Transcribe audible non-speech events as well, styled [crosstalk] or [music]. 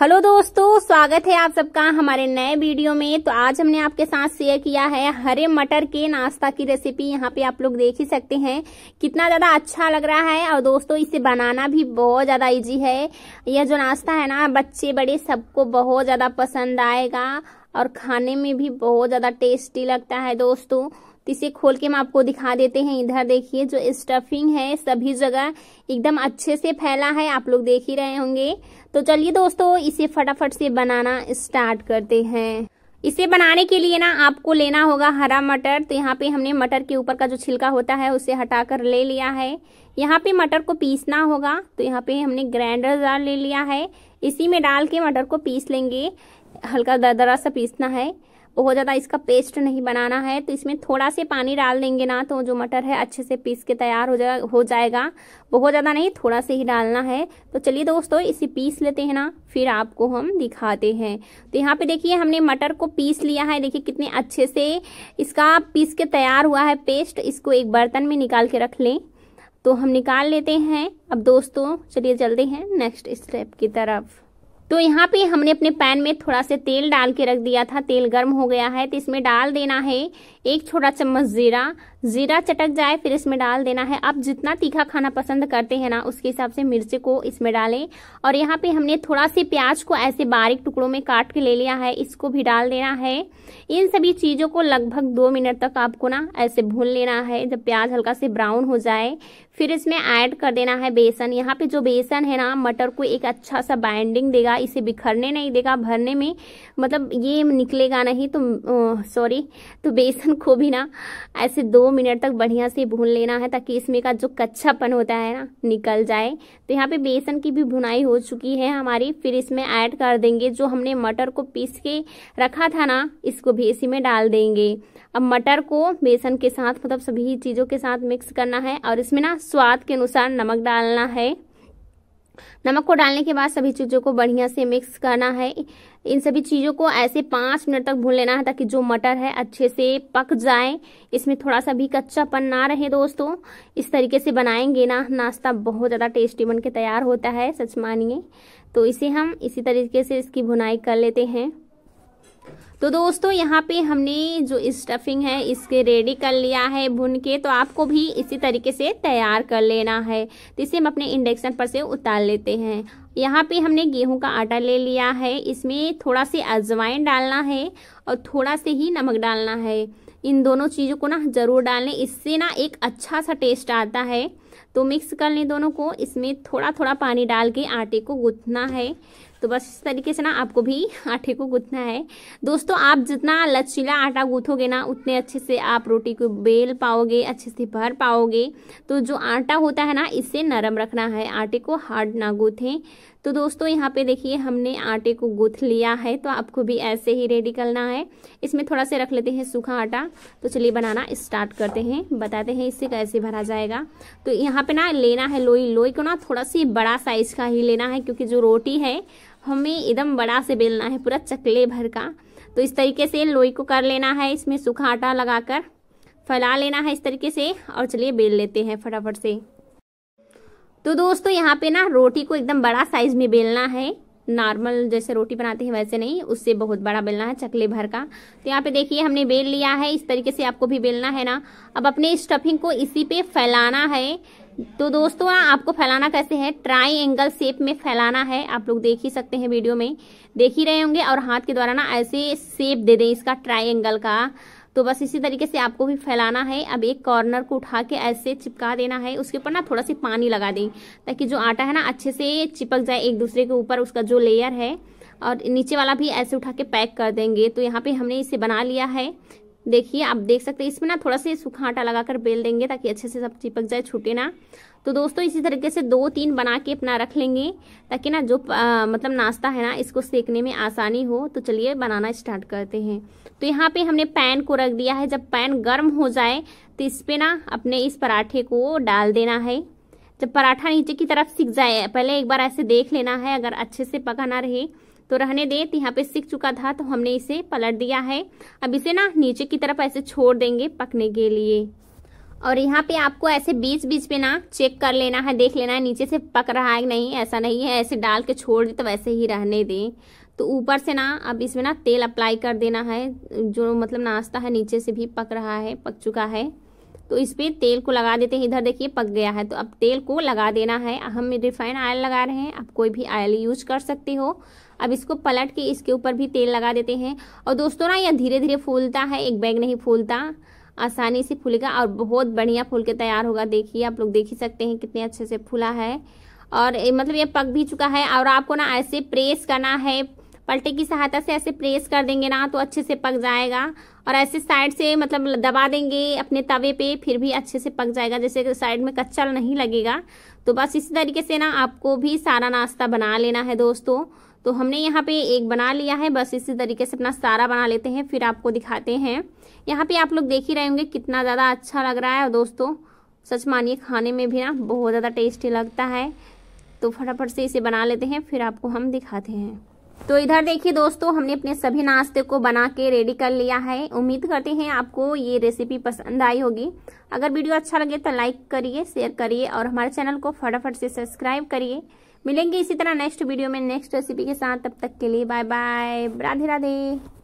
hello दोस्तों स्वागत है आप सबका हमारे नए वीडियो में तो आज हमने आपके साथ शेयर किया है हरे मटर के नाश्ता की रेसिपी यहाँ पे आप लोग देख ही सकते हैं कितना ज़्यादा अच्छा लग रहा है और दोस्तों इसे बनाना भी बहुत ज़्यादा इजी है यह जो नाश्ता है ना बच्चे बड़े सबको बहुत ज़्यादा पसंद आएगा और खाने में भी बहुत ज़्यादा टेस्टी लगता है दोस्तों तो इसे खोल के हम आपको दिखा देते हैं इधर देखिए जो स्टफिंग है सभी जगह एकदम अच्छे से फैला है आप लोग देख ही रहे होंगे तो चलिए दोस्तों इसे फटाफट से बनाना स्टार्ट करते हैं इसे बनाने के लिए ना आपको लेना होगा हरा मटर तो यहाँ पे हमने मटर के ऊपर का जो छिलका होता है उसे हटाकर ले लिया है यहाँ पे मटर को पीसना होगा तो यहाँ पे हमने ग्राइंडर जार ले लिया है इसी में डाल के मटर को पीस लेंगे हल्का दरदरा सा पीसना है बहुत ज़्यादा इसका पेस्ट नहीं बनाना है तो इसमें थोड़ा से पानी डाल देंगे ना तो जो मटर है अच्छे से पीस के तैयार हो जा हो जाएगा बहुत ज़्यादा नहीं थोड़ा से ही डालना है तो चलिए दोस्तों इसे पीस लेते हैं ना फिर आपको हम दिखाते हैं तो यहाँ पे देखिए हमने मटर को पीस लिया है देखिए कितने अच्छे से इसका पीस के तैयार हुआ है पेस्ट इसको एक बर्तन में निकाल के रख लें तो हम निकाल लेते हैं अब दोस्तों चलिए चलते हैं नेक्स्ट स्टेप की तरफ तो यहाँ पे हमने अपने पैन में थोड़ा से तेल डाल के रख दिया था तेल गर्म हो गया है तो इसमें डाल देना है एक छोटा चम्मच जीरा जीरा चटक जाए फिर इसमें डाल देना है आप जितना तीखा खाना पसंद करते हैं ना उसके हिसाब से मिर्ची को इसमें डालें और यहाँ पे हमने थोड़ा से प्याज को ऐसे बारीक टुकड़ों में काट के ले लिया है इसको भी डाल देना है इन सभी चीज़ों को लगभग दो मिनट तक आपको ना ऐसे भून लेना है जब प्याज हल्का से ब्राउन हो जाए फिर इसमें ऐड कर देना है बेसन यहाँ पे जो बेसन है ना मटर को एक अच्छा सा बाइंडिंग देगा इसे बिखरने नहीं देगा भरने में मतलब ये निकलेगा नहीं तो सॉरी तो बेसन को भी ना ऐसे दो मिनट तक बढ़िया से भून लेना है ताकि इसमें का जो कच्चापन होता है ना निकल जाए तो यहाँ पे बेसन की भी भुनाई हो चुकी है हमारी फिर इसमें ऐड कर देंगे जो हमने मटर को पीस के रखा था ना इसको भी इसी में डाल देंगे अब मटर को बेसन के साथ मतलब सभी चीज़ों के साथ मिक्स करना है और इसमें ना स्वाद के अनुसार नमक डालना है नमक को डालने के बाद सभी चीज़ों को बढ़िया से मिक्स करना है इन सभी चीज़ों को ऐसे पाँच मिनट तक भून लेना है ताकि जो मटर है अच्छे से पक जाए इसमें थोड़ा सा भी कच्चापन ना रहे दोस्तों इस तरीके से बनाएंगे ना नाश्ता बहुत ज़्यादा टेस्टी बन के तैयार होता है सच मानिए तो इसे हम इसी तरीके से इसकी भुनाई कर लेते हैं तो दोस्तों यहाँ पे हमने जो स्टफिंग है इसके रेडी कर लिया है भुन के तो आपको भी इसी तरीके से तैयार कर लेना है तो इसे हम अपने इंडक्शन पर से उतार लेते हैं यहाँ पे हमने गेहूं का आटा ले लिया है इसमें थोड़ा से अजवाइन डालना है और थोड़ा से ही नमक डालना है इन दोनों चीज़ों को ना ज़रूर डालें इससे ना एक अच्छा सा टेस्ट आता है तो मिक्स कर लें दोनों को इसमें थोड़ा थोड़ा पानी डाल के आटे को गुथना है तो बस इस तरीके से ना आपको भी [laughs] आटे को गूँथना है दोस्तों आप जितना लचीला आटा गूँथोगे ना उतने अच्छे से आप रोटी को बेल पाओगे अच्छे से भर पाओगे तो जो आटा होता है ना इसे नरम रखना है आटे को हार्ड ना गूँथें तो दोस्तों यहाँ पे देखिए हमने आटे को गूँथ लिया है तो आपको भी ऐसे ही रेडी करना है इसमें थोड़ा से रख लेते हैं सूखा आटा तो चलिए बनाना स्टार्ट करते हैं बताते हैं इससे कैसे भरा जाएगा तो यहाँ पे ना लेना है लोई लोई को ना थोड़ा सी बड़ा साइज का ही लेना है क्योंकि जो रोटी है हमें एकदम बड़ा से बेलना है पूरा चकले भर का तो इस तरीके से लोई को कर लेना है इसमें सूखा आटा लगाकर फैला लेना है इस तरीके से और चलिए बेल लेते हैं फटाफट से तो दोस्तों यहाँ पे ना रोटी को एकदम बड़ा साइज में बेलना है नॉर्मल जैसे रोटी बनाते हैं वैसे नहीं उससे बहुत बड़ा बेलना है चकले भर का तो यहाँ पे देखिए हमने बेल लिया है इस तरीके से आपको भी बेलना है ना अब अपने स्टफिंग को इसी पे फैलाना है तो दोस्तों आपको फैलाना कैसे है ट्राई एंगल शेप में फैलाना है आप लोग देख ही सकते हैं वीडियो में देख ही रहे होंगे और हाथ के द्वारा ना ऐसे शेप दे दें इसका ट्राई एंगल का तो बस इसी तरीके से आपको भी फैलाना है अब एक कॉर्नर को उठा के ऐसे चिपका देना है उसके ऊपर ना थोड़ा सी पानी लगा दें ताकि जो आटा है ना अच्छे से चिपक जाए एक दूसरे के ऊपर उसका जो लेयर है और नीचे वाला भी ऐसे उठा के पैक कर देंगे तो यहाँ पे हमने इसे बना लिया है देखिए आप देख सकते हैं इसमें ना थोड़ा सा सूखा आटा लगाकर बेल देंगे ताकि अच्छे से सब चिपक जाए छूटे ना तो दोस्तों इसी तरीके से दो तीन बना के अपना रख लेंगे ताकि ना जो आ, मतलब नाश्ता है ना इसको सेकने में आसानी हो तो चलिए बनाना स्टार्ट करते हैं तो यहाँ पे हमने पैन को रख दिया है जब पैन गर्म हो जाए तो इस पर ना अपने इस पराठे को डाल देना है जब पराठा नीचे की तरफ सीख जाए पहले एक बार ऐसे देख लेना है अगर अच्छे से पकाना रहे तो रहने दें तो यहाँ पे सीख चुका था तो हमने इसे पलट दिया है अब इसे ना नीचे की तरफ ऐसे छोड़ देंगे पकने के लिए और यहाँ पे आपको ऐसे बीच बीच पे ना चेक कर लेना है देख लेना है नीचे से पक रहा है नहीं ऐसा नहीं है ऐसे डाल के छोड़ दे तो वैसे ही रहने दें तो ऊपर से ना अब इसमें ना तेल अप्लाई कर देना है जो मतलब नाश्ता है नीचे से भी पक रहा है पक चुका है तो इस पर तेल को लगा देते हैं इधर देखिए पक गया है तो अब तेल को लगा देना है हम रिफाइन ऑयल लगा रहे हैं आप कोई भी ऑयल यूज कर सकते हो अब इसको पलट के इसके ऊपर भी तेल लगा देते हैं और दोस्तों ना यह धीरे धीरे फूलता है एक बैग नहीं फूलता आसानी से फूलेगा और बहुत बढ़िया फूल के तैयार होगा देखिए आप लोग देख ही सकते हैं कितने अच्छे से फूला है और मतलब ये पक भी चुका है और आपको ना ऐसे प्रेस करना है पलटे की सहायता से ऐसे प्रेस कर देंगे ना तो अच्छे से पक जाएगा और ऐसे साइड से मतलब दबा देंगे अपने तवे पे फिर भी अच्छे से पक जाएगा जैसे साइड में कच्चा नहीं लगेगा तो बस इसी तरीके से ना आपको भी सारा नाश्ता बना लेना है दोस्तों तो हमने यहाँ पे एक बना लिया है बस इसी तरीके से अपना सारा बना लेते हैं फिर आपको दिखाते हैं यहाँ पे आप लोग देख ही रहे होंगे कितना ज़्यादा अच्छा लग रहा है और दोस्तों सच मानिए खाने में भी ना बहुत ज़्यादा टेस्टी लगता है तो फटाफट से इसे बना लेते हैं फिर आपको हम दिखाते हैं तो इधर देखिए दोस्तों हमने अपने सभी नाश्ते को बना के रेडी कर लिया है उम्मीद करते हैं आपको ये रेसिपी पसंद आई होगी अगर वीडियो अच्छा लगे तो लाइक करिए शेयर करिए और हमारे चैनल को फटाफट से सब्सक्राइब करिए मिलेंगे इसी तरह नेक्स्ट वीडियो में नेक्स्ट रेसिपी के साथ तब तक के लिए बाय बाय राधे राधे